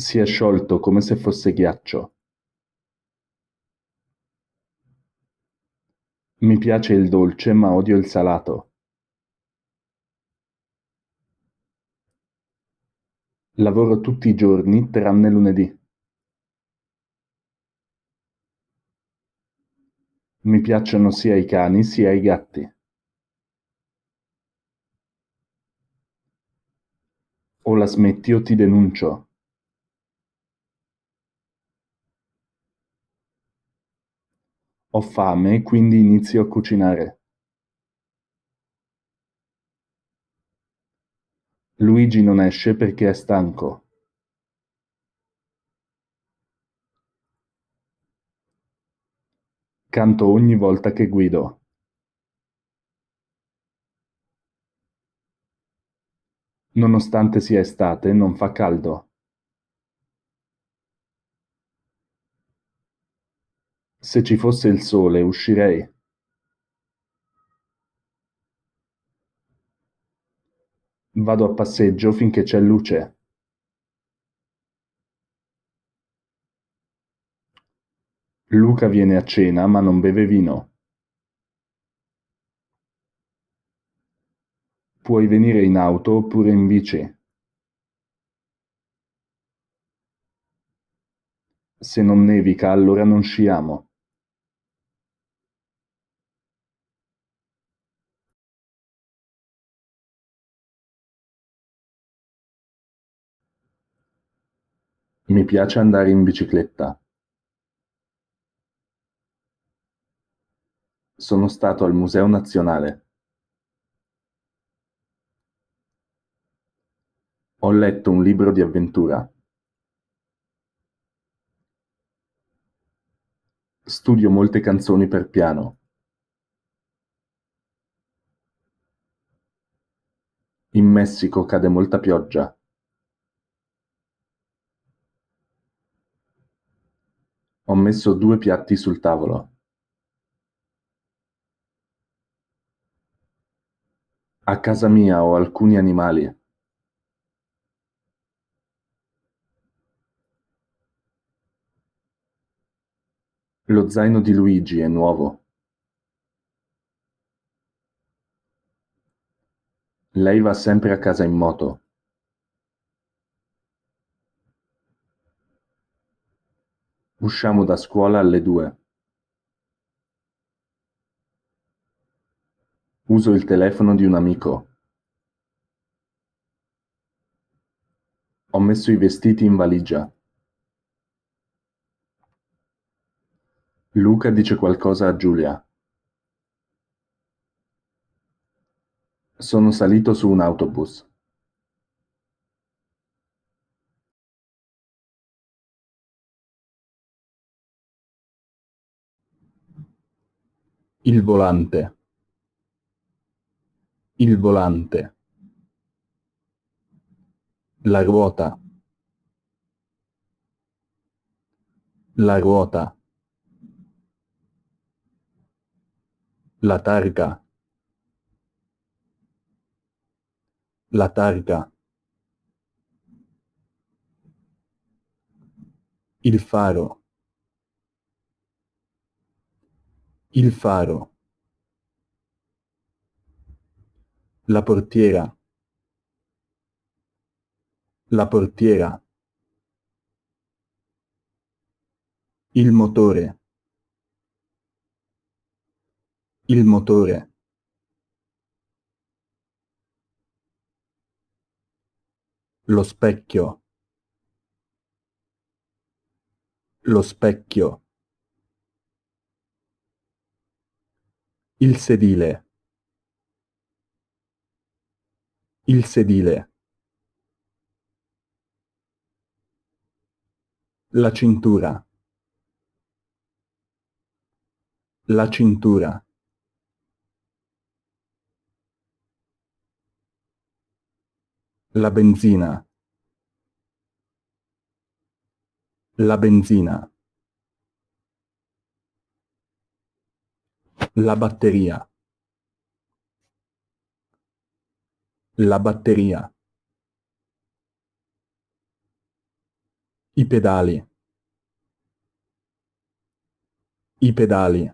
Si è sciolto come se fosse ghiaccio. Mi piace il dolce ma odio il salato. Lavoro tutti i giorni tranne lunedì. Mi piacciono sia i cani sia i gatti. O la smetti o ti denuncio. Ho fame quindi inizio a cucinare. Luigi non esce perché è stanco. Canto ogni volta che guido. Nonostante sia estate, non fa caldo. Se ci fosse il sole, uscirei. Vado a passeggio finché c'è luce. Luca viene a cena ma non beve vino. Puoi venire in auto oppure in bici. Se non nevica allora non sciamo. Mi piace andare in bicicletta. Sono stato al Museo Nazionale. Ho letto un libro di avventura. Studio molte canzoni per piano. In Messico cade molta pioggia. Ho messo due piatti sul tavolo. A casa mia ho alcuni animali. Lo zaino di Luigi è nuovo. Lei va sempre a casa in moto. Usciamo da scuola alle due. Uso il telefono di un amico. Ho messo i vestiti in valigia. Luca dice qualcosa a Giulia. Sono salito su un autobus. Il volante. Il volante. La ruota. La ruota. La targa. La targa. Il faro. Il faro. La portiera. La portiera. Il motore. Il motore. Lo specchio. Lo specchio. Il sedile. Il sedile. La cintura. La cintura. La benzina. La benzina. La batteria. La batteria. I pedali. I pedali.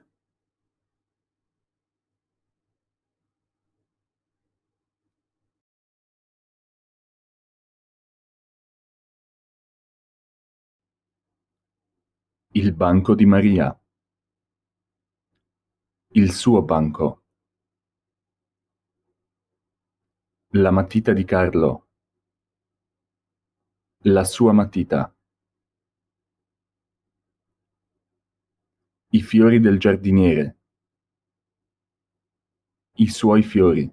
Il banco di Maria il suo banco. La matita di Carlo. La sua matita. I fiori del giardiniere. I suoi fiori.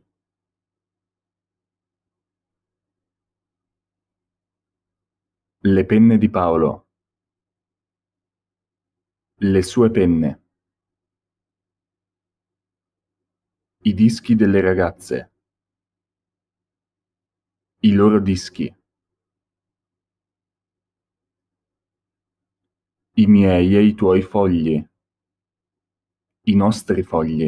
Le penne di Paolo. Le sue penne. I dischi delle ragazze. I loro dischi. I miei e i tuoi fogli. I nostri fogli.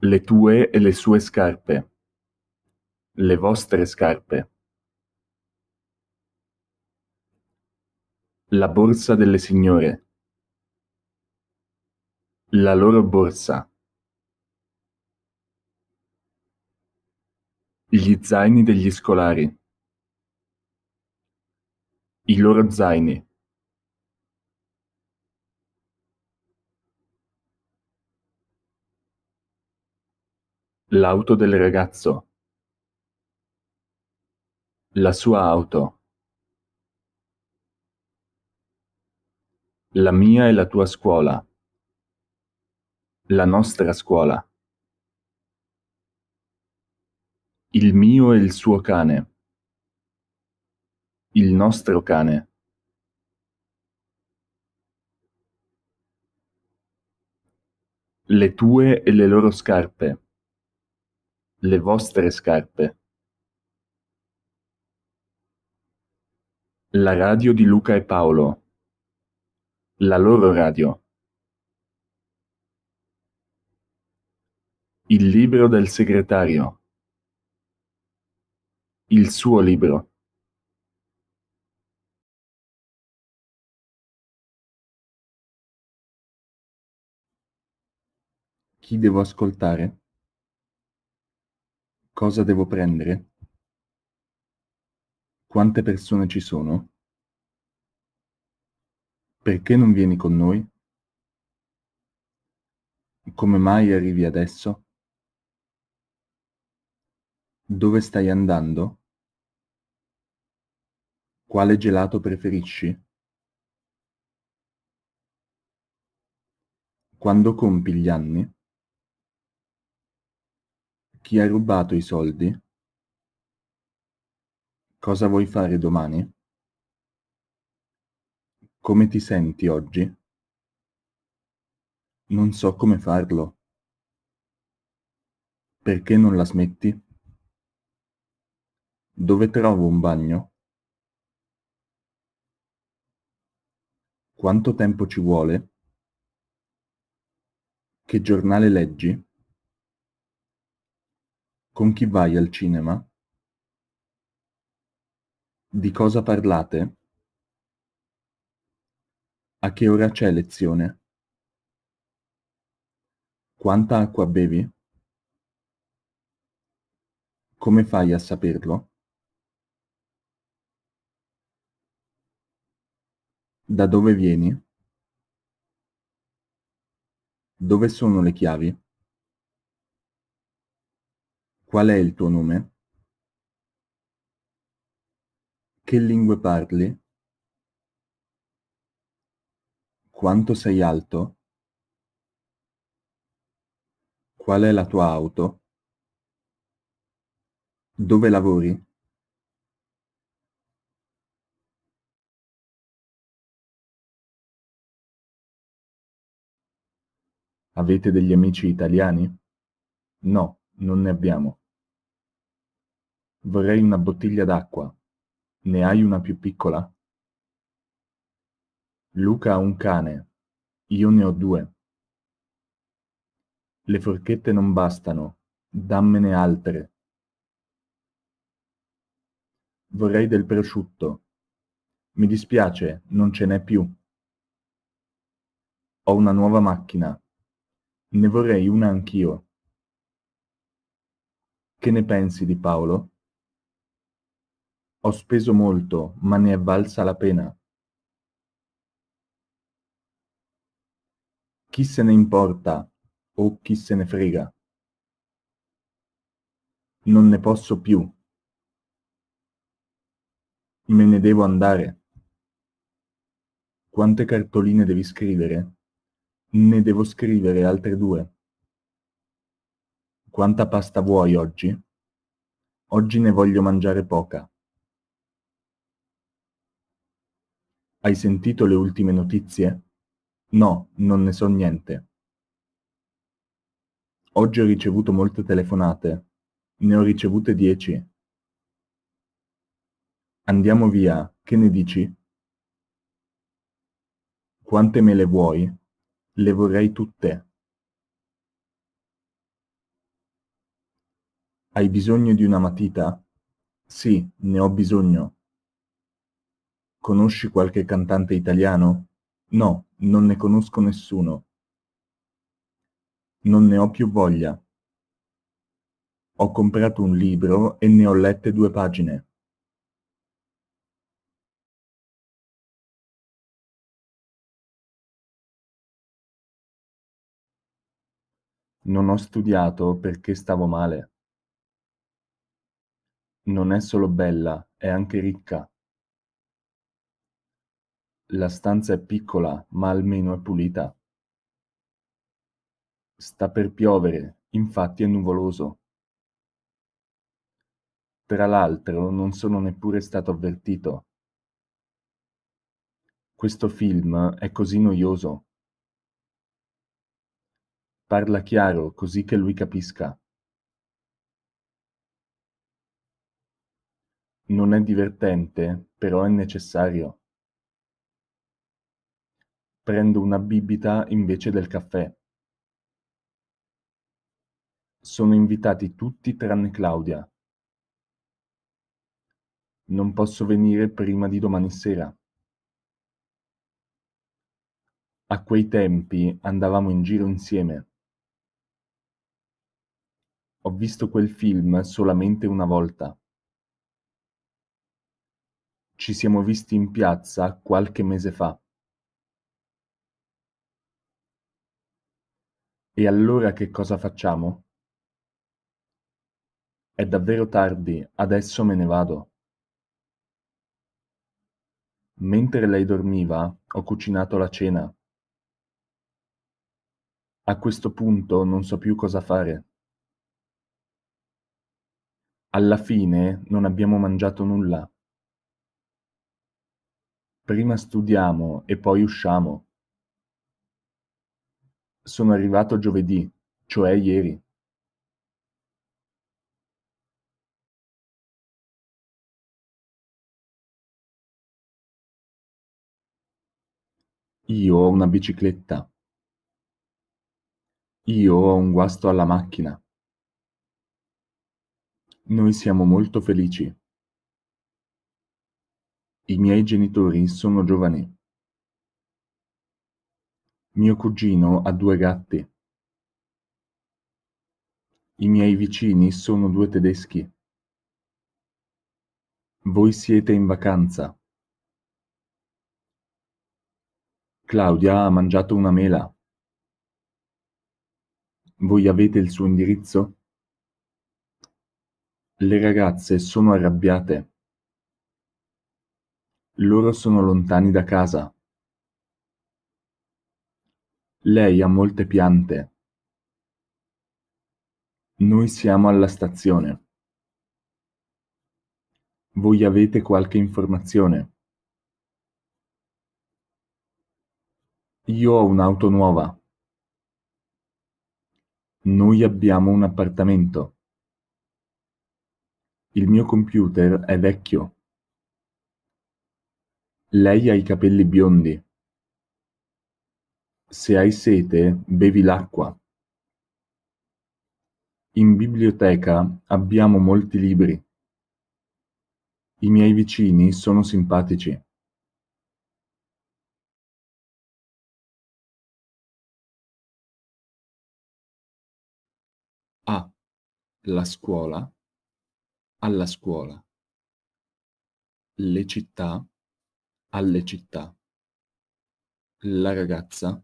Le tue e le sue scarpe. Le vostre scarpe. La borsa delle signore. La loro borsa. Gli zaini degli scolari. I loro zaini. L'auto del ragazzo. La sua auto. La mia e la tua scuola. La nostra scuola. Il mio e il suo cane. Il nostro cane. Le tue e le loro scarpe. Le vostre scarpe. La radio di Luca e Paolo. La loro radio. Il libro del segretario. Il suo libro. Chi devo ascoltare? Cosa devo prendere? Quante persone ci sono? Perché non vieni con noi? Come mai arrivi adesso? Dove stai andando? Quale gelato preferisci? Quando compi gli anni? Chi ha rubato i soldi? Cosa vuoi fare domani? Come ti senti oggi? Non so come farlo. Perché non la smetti? Dove trovo un bagno? Quanto tempo ci vuole? Che giornale leggi? Con chi vai al cinema? Di cosa parlate? A che ora c'è lezione? Quanta acqua bevi? Come fai a saperlo? Da dove vieni? Dove sono le chiavi? Qual è il tuo nome? Che lingue parli? Quanto sei alto? Qual è la tua auto? Dove lavori? Avete degli amici italiani? No, non ne abbiamo. Vorrei una bottiglia d'acqua. Ne hai una più piccola? Luca ha un cane. Io ne ho due. Le forchette non bastano. Dammene altre. Vorrei del prosciutto. Mi dispiace, non ce n'è più. Ho una nuova macchina, ne vorrei una anch'io. Che ne pensi di Paolo? Ho speso molto, ma ne è valsa la pena. Chi se ne importa o chi se ne frega? Non ne posso più. Me ne devo andare. Quante cartoline devi scrivere? ne devo scrivere altre due. Quanta pasta vuoi oggi? Oggi ne voglio mangiare poca. Hai sentito le ultime notizie? No, non ne so niente. Oggi ho ricevuto molte telefonate. Ne ho ricevute dieci. Andiamo via, che ne dici? Quante me le vuoi? Le vorrei tutte. Hai bisogno di una matita? Sì, ne ho bisogno. Conosci qualche cantante italiano? No, non ne conosco nessuno. Non ne ho più voglia. Ho comprato un libro e ne ho lette due pagine. Non ho studiato perché stavo male. Non è solo bella, è anche ricca. La stanza è piccola, ma almeno è pulita. Sta per piovere, infatti è nuvoloso. Tra l'altro non sono neppure stato avvertito. Questo film è così noioso. Parla chiaro, così che lui capisca. Non è divertente, però è necessario. Prendo una bibita invece del caffè. Sono invitati tutti tranne Claudia. Non posso venire prima di domani sera. A quei tempi andavamo in giro insieme. Ho visto quel film solamente una volta. Ci siamo visti in piazza qualche mese fa. E allora che cosa facciamo? È davvero tardi, adesso me ne vado. Mentre lei dormiva, ho cucinato la cena. A questo punto non so più cosa fare. Alla fine non abbiamo mangiato nulla. Prima studiamo e poi usciamo. Sono arrivato giovedì, cioè ieri. Io ho una bicicletta. Io ho un guasto alla macchina. Noi siamo molto felici. I miei genitori sono giovani. Mio cugino ha due gatti. I miei vicini sono due tedeschi. Voi siete in vacanza. Claudia ha mangiato una mela. Voi avete il suo indirizzo? Le ragazze sono arrabbiate. Loro sono lontani da casa. Lei ha molte piante. Noi siamo alla stazione. Voi avete qualche informazione? Io ho un'auto nuova. Noi abbiamo un appartamento. Il mio computer è vecchio. Lei ha i capelli biondi. Se hai sete, bevi l'acqua. In biblioteca abbiamo molti libri. I miei vicini sono simpatici. A. Ah, la scuola alla scuola. Le città alle città. La ragazza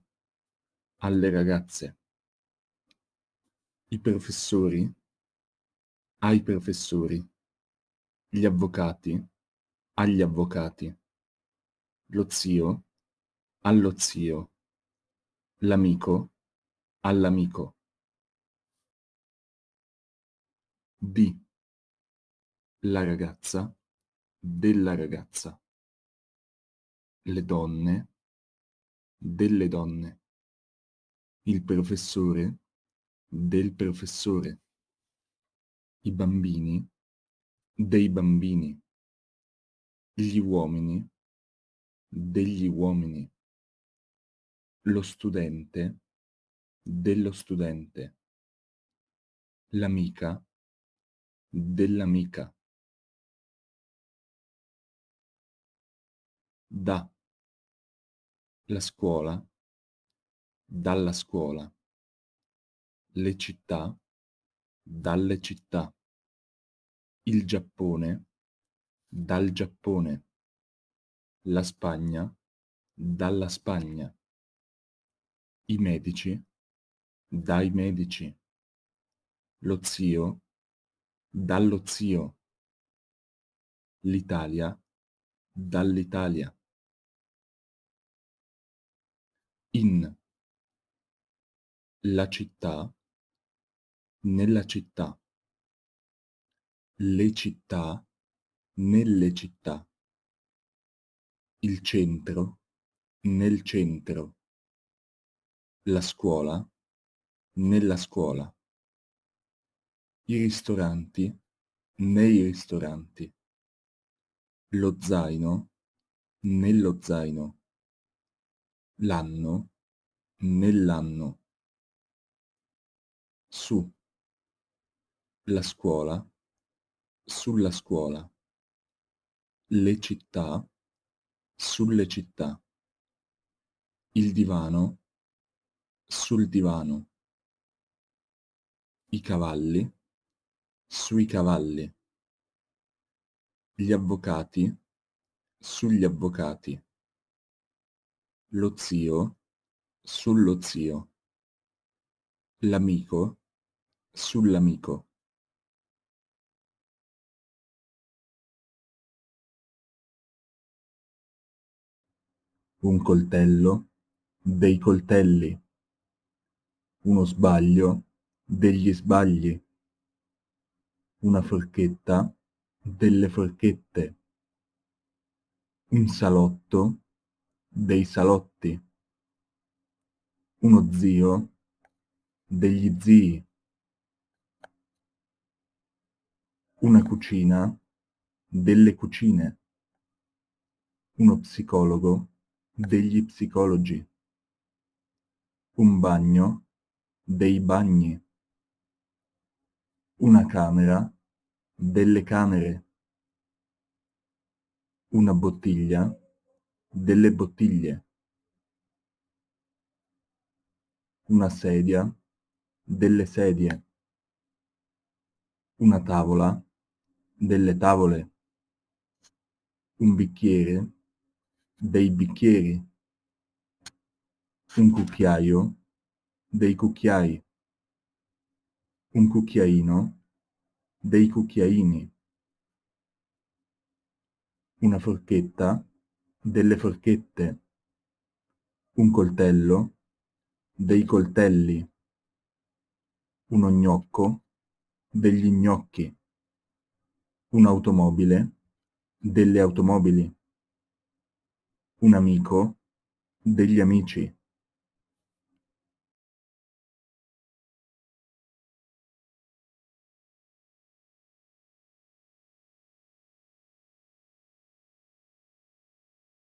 alle ragazze. I professori ai professori. Gli avvocati agli avvocati. Lo zio allo zio. L'amico all'amico. D la ragazza, della ragazza, le donne, delle donne, il professore, del professore, i bambini, dei bambini, gli uomini, degli uomini, lo studente, dello studente, l'amica, dell'amica da la scuola, dalla scuola, le città, dalle città, il Giappone, dal Giappone, la Spagna, dalla Spagna, i medici, dai medici, lo zio, dallo zio, l'Italia, dall'Italia. in la città, nella città, le città, nelle città, il centro, nel centro, la scuola, nella scuola, i ristoranti, nei ristoranti, lo zaino, nello zaino, l'anno, nell'anno, su, la scuola, sulla scuola, le città, sulle città, il divano, sul divano, i cavalli, sui cavalli, gli avvocati, sugli avvocati lo zio sullo zio, l'amico sull'amico. Un coltello dei coltelli, uno sbaglio degli sbagli, una forchetta delle forchette, un salotto dei salotti, uno zio, degli zii, una cucina, delle cucine, uno psicologo, degli psicologi, un bagno, dei bagni, una camera, delle camere, una bottiglia, delle bottiglie, una sedia, delle sedie, una tavola, delle tavole, un bicchiere, dei bicchieri, un cucchiaio, dei cucchiai, un cucchiaino, dei cucchiaini, una forchetta, delle forchette, un coltello, dei coltelli, uno gnocco, degli gnocchi, un'automobile, delle automobili, un amico, degli amici.